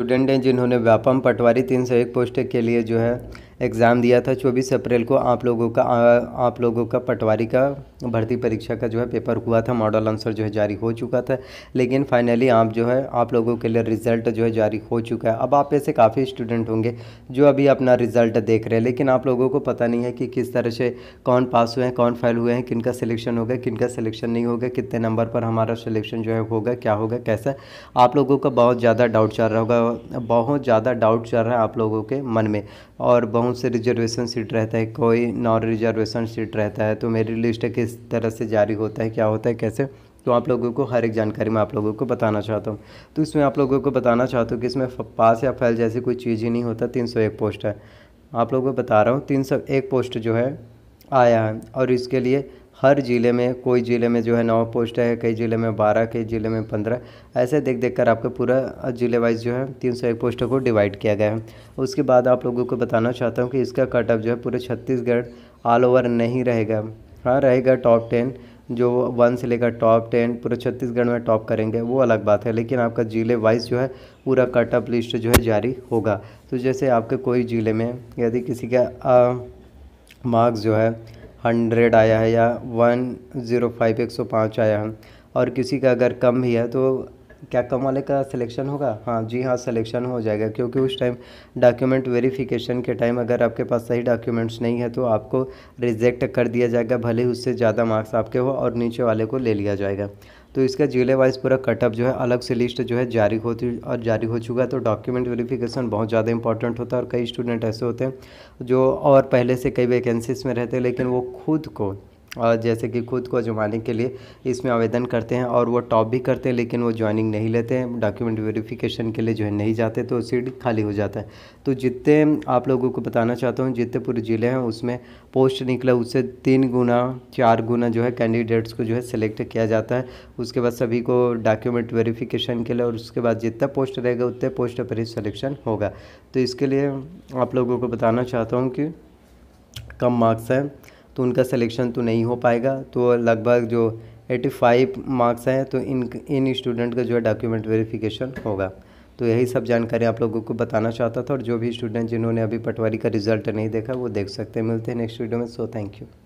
student हैं जिन्होंने व्यापम पटवारी तीन सौ एक पोस्ट के लिए जो है एग्ज़ाम दिया था चौबीस अप्रैल को आप लोगों का आ, आप लोगों का पटवारी का भर्ती परीक्षा का जो है पेपर हुआ था मॉडल आंसर जो है जारी हो चुका था लेकिन फाइनली आप जो है आप लोगों के लिए रिज़ल्ट जो है जारी हो चुका है अब आप ऐसे काफ़ी स्टूडेंट होंगे जो अभी अपना रिज़ल्ट देख रहे हैं लेकिन आप लोगों को पता नहीं है कि किस तरह से कौन पास हुए हैं कौन फेल हुए हैं किनका सिलेक्शन होगा किनका सिलेक्शन नहीं होगा कितने नंबर पर हमारा सिलेक्शन जो है होगा क्या होगा कैसा आप लोगों का बहुत ज़्यादा डाउट चल रहा होगा बहुत ज़्यादा डाउट चल रहा है आप लोगों के मन में और बहुत से रिजर्वेशन सीट रहता है कोई नॉन रिजर्वेशन सीट रहता है तो मेरी लिस्ट किस तरह से जारी होता है क्या होता है कैसे तो आप लोगों को हर एक जानकारी मैं आप लोगों को बताना चाहता हूँ तो इसमें आप लोगों को बताना चाहता हूँ कि इसमें पास या फैल जैसी कोई चीज़ ही नहीं होता तीन सौ एक पोस्ट है आप लोगों को बता रहा हूँ तीन सौ एक पोस्ट जो है आया है और इसके लिए हर ज़िले में कोई ज़िले में जो है नौ पोस्ट है कई ज़िले में बारह कई ज़िले में पंद्रह ऐसे देख देख कर आपके पूरा ज़िले वाइज जो है तीन सौ एक पोस्टों को डिवाइड किया गया है उसके बाद आप लोगों को बताना चाहता हूँ कि इसका कटअप जो है पूरे छत्तीसगढ़ ऑल ओवर नहीं रहेगा हाँ रहेगा टॉप टेन जो वन से लेकर टॉप टेन पूरे छत्तीसगढ़ में टॉप करेंगे वो अलग बात है लेकिन आपका ज़िले वाइज जो है पूरा कटअप लिस्ट जो है जारी होगा तो जैसे आपके कोई ज़िले में यदि किसी का मार्क्स जो है हंड्रेड आया है या वन ज़ीरो फाइव एक सौ पाँच आया है और किसी का अगर कम भी है तो क्या कम वाले का सिलेक्शन होगा हाँ जी हाँ सिलेक्शन हो जाएगा क्योंकि उस टाइम डॉक्यूमेंट वेरिफिकेशन के टाइम अगर आपके पास सही डॉक्यूमेंट्स नहीं है तो आपको रिजेक्ट कर दिया जाएगा भले ही उससे ज़्यादा मार्क्स आपके हो और नीचे वाले को ले लिया जाएगा तो इसका जिले वाइज पूरा कटअप जो है अलग से लिस्ट जो है जारी होती और जारी हो चुका है तो डॉक्यूमेंट वेरिफिकेशन बहुत ज़्यादा इंपॉर्टेंट होता है और कई स्टूडेंट ऐसे होते हैं जो और पहले से कई वैकेंसीज में रहते हैं लेकिन वो खुद को और जैसे कि खुद को जमाने के लिए इसमें आवेदन करते हैं और वो टॉप भी करते हैं लेकिन वो ज्वाइनिंग नहीं लेते हैं डॉक्यूमेंट वेरिफिकेशन के लिए जो है नहीं जाते तो सीट खाली हो जाता है तो जितने आप लोगों को बताना चाहता हूँ जितने पूरे ज़िले हैं उसमें पोस्ट निकला उससे तीन गुना चार गुना जो है कैंडिडेट्स को जो है सेलेक्ट किया जाता है उसके बाद सभी को डॉक्यूमेंट वेरीफिकेशन के लिए और उसके बाद जितना पोस्ट रहेगा उतने पोस्ट पर ही सलेक्शन होगा तो इसके लिए आप लोगों को बताना चाहता हूँ कि कम मार्क्स हैं तो उनका सिलेक्शन तो नहीं हो पाएगा तो लगभग जो 85 मार्क्स हैं तो इन इन स्टूडेंट का जो है डॉक्यूमेंट वेरिफिकेशन होगा तो यही सब जानकारी आप लोगों को बताना चाहता था और जो भी स्टूडेंट जिन्होंने अभी पटवारी का रिजल्ट नहीं देखा वो देख सकते मिलते हैं नेक्स्ट वीडियो में सो थैंक यू